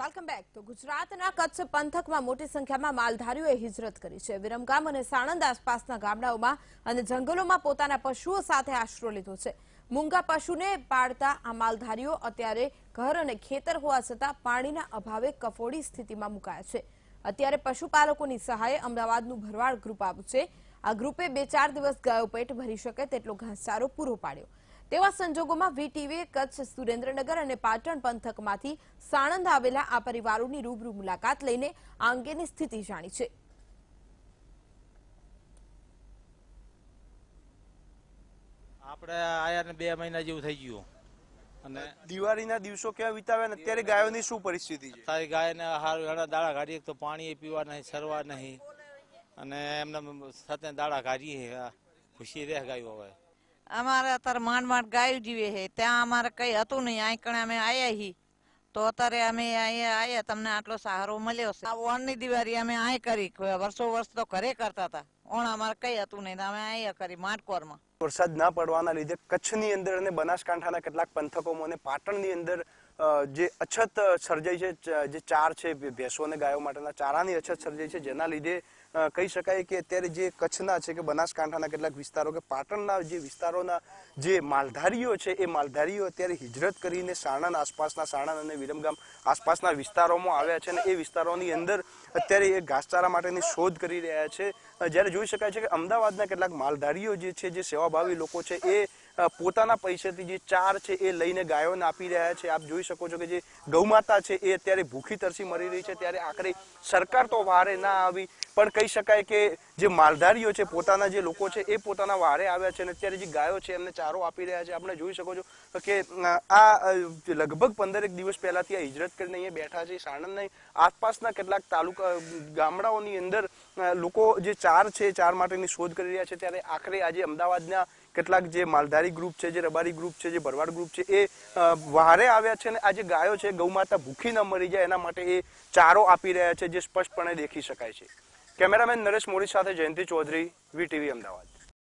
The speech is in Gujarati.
વેલકમ બેક તો ગુજરાતના કચ્છ પંથકમાં મોટી સંખ્યામાં માલધારીઓએ હિજરત કરી છે વિરમગામ અને સાણંદ આસપાસના ગામડાઓમાં અને જંગલોમાં પોતાના પશુઓ સાથે આશરો લીધો છે મૂંગા પશુને પાળતા આ માલધારીઓ અત્યારે ઘર અને ખેતર હોવા છતાં પાણીના અભાવે કફોડી સ્થિતિમાં મુકાયા છે અત્યારે પશુપાલકોની સહાય અમદાવાદનું ભરવાડ ગ્રુપ આવ્યું છે આ ગ્રુપે બે ચાર દિવસ ગાયો પેટ ભરી શકે તેટલો ઘાસચારો પૂરો પાડ્યો તેવા સંજોગોમાં વીટીવીએ કચ્છ સુરેન્દ્રનગર અને પાટણ પંથકમાંથી સાણંદ આવેલા આ પરિવારોની રૂબરૂ મુલાકાત લઈને આ અંગેની સ્થિતિ જાણી છે આપણે આયા ને બે મહિના જેવું થઈ ગયું અને દિવાળીના દિવસો કેવા વિતાવ્યા ને અત્યારે ગાયોની શું પરિસ્થિતિ છે સારી ગાયને હાર હેડા દાડા કાઢીએ તો પાણી પીવા નહીં સરવા નહીં અને એમને સાથે દાડા કાઢીએ ખુશી રહે ગાયો હવે અમારે અત્યારે માંડ માંડ ગાયું જીવે છે ત્યાં અમારે કઈ હતું નહીં અહીં કણે અમે આવ્યા હી તો અત્યારે અમે અહીંયા આવ્યા તમને આટલો સહારો મળ્યો છે આ ઓણની દિવાળી અમે અહીં કરી વર્ષો વર્ષ તો ઘરે કરતા હતા ઓણા મારે કઈ હતું નહીં અમે અહીંયા કરી માટકોરમાં વરસાદ ના પડવાના લીધે કચ્છની અંદર અને બનાસકાંઠાના કેટલાક પંથકોમાં અને પાટણની અંદર જે અછત સર્જાઈ છે જે ચાર છે ભેંસો અને ગાયો માટેના ચારાની અછત સર્જાઈ છે જેના લીધે કહી શકાય કે અત્યારે જે કચ્છના છે કે બનાસકાંઠાના કેટલાક વિસ્તારો કે પાટણના જે વિસ્તારોના જે માલધારીઓ છે એ માલધારીઓ અત્યારે હિજરત કરીને સાણંદ આસપાસના સાણંદ અને વિરમગામ આસપાસના વિસ્તારોમાં આવ્યા છે અને એ વિસ્તારોની અંદર અત્યારે એ ઘાસચારા માટેની શોધ કરી રહ્યા છે જ્યારે જોઈ જોઈ શકાય છે કે અમદાવાદના કેટલાક માલધારીઓ જે છે જે સેવાભાવી લોકો છે એ પોતાના પૈસેથી જે ચાર છે એ લઈને ગાયોને આપી રહ્યા છે આપ જોઈ શકો છો કે જે ગૌમાતા છે એ અત્યારે ભૂખી તરસી મરી રહી છે ત્યારે આખરે સરકાર તો વારે ના આવી પણ કહી શકાય કે જે માલધારીઓ છે પોતાના જે લોકો છે એ પોતાના વારે આવ્યા છે અને અત્યારે જે ગાયો છે એમને ચારો આપી રહ્યા છે આપણે જોઈ શકો છો કે આ લગભગ પંદરેક દિવસ પહેલાથી આ હિજરત કરીને અહીંયા બેઠા છે સાણંદની આસપાસના કેટલાક તાલુકા ગામડાઓની અંદર લોકો જે ચાર છે ચાર માટેની શોધ કરી રહ્યા છે ત્યારે આખરે આજે અમદાવાદના કેટલાક જે માલધારી ગ્રુપ છે જે રબારી ગ્રુપ છે જે ભરવાડ ગ્રુપ છે એ વહારે આવ્યા છે અને આ જે ગાયો છે ગૌમાતા ભૂખી ન મરી જાય એના માટે એ ચારો આપી રહ્યા છે જે સ્પષ્ટપણે દેખી શકાય છે કેમેરામેન નરેશ મોરી સાથે જયંતિ ચૌધરી વીટીવી અમદાવાદ